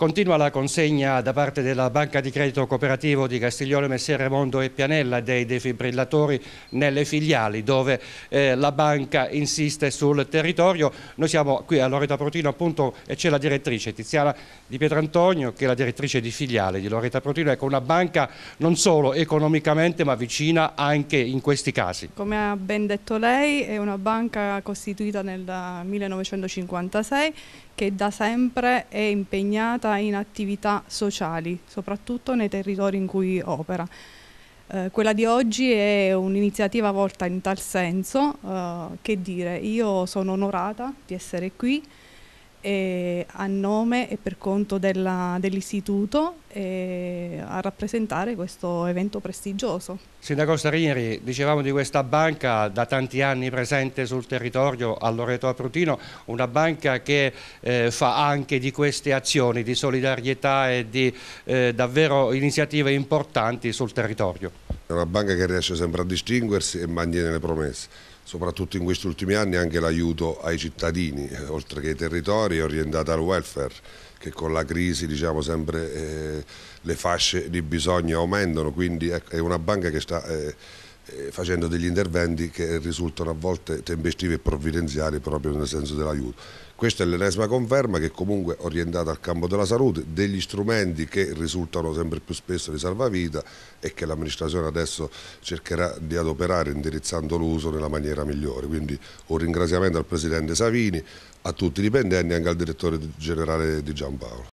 Continua la consegna da parte della Banca di Credito Cooperativo di Castiglione Messere Mondo e Pianella dei defibrillatori nelle filiali dove eh, la banca insiste sul territorio. Noi siamo qui a Loreta Protino appunto e c'è la direttrice Tiziana Di Pietrantonio che è la direttrice di filiale di Loreta Protino, ecco una banca non solo economicamente ma vicina anche in questi casi. Come ha ben detto lei è una banca costituita nel 1956 che da sempre è impegnata impegnata in attività sociali, soprattutto nei territori in cui opera. Eh, quella di oggi è un'iniziativa volta in tal senso, eh, che dire, io sono onorata di essere qui, eh, a nome e per conto dell'istituto eh, a rappresentare questo evento prestigioso. Sindaco Sarinieri, dicevamo di questa banca da tanti anni presente sul territorio a Loreto Aprutino, una banca che eh, fa anche di queste azioni di solidarietà e di eh, davvero iniziative importanti sul territorio. È una banca che riesce sempre a distinguersi e mantiene le promesse soprattutto in questi ultimi anni anche l'aiuto ai cittadini, eh, oltre che ai territori, orientata al welfare, che con la crisi diciamo, sempre eh, le fasce di bisogno aumentano, quindi ecco, è una banca che sta... Eh, eh, facendo degli interventi che risultano a volte tempestivi e provvidenziali proprio nel senso dell'aiuto. Questa è l'ennesima conferma che comunque orientata al campo della salute, degli strumenti che risultano sempre più spesso di salvavita e che l'amministrazione adesso cercherà di adoperare indirizzando l'uso nella maniera migliore. Quindi un ringraziamento al Presidente Savini, a tutti i dipendenti e anche al Direttore Generale di Giampaolo.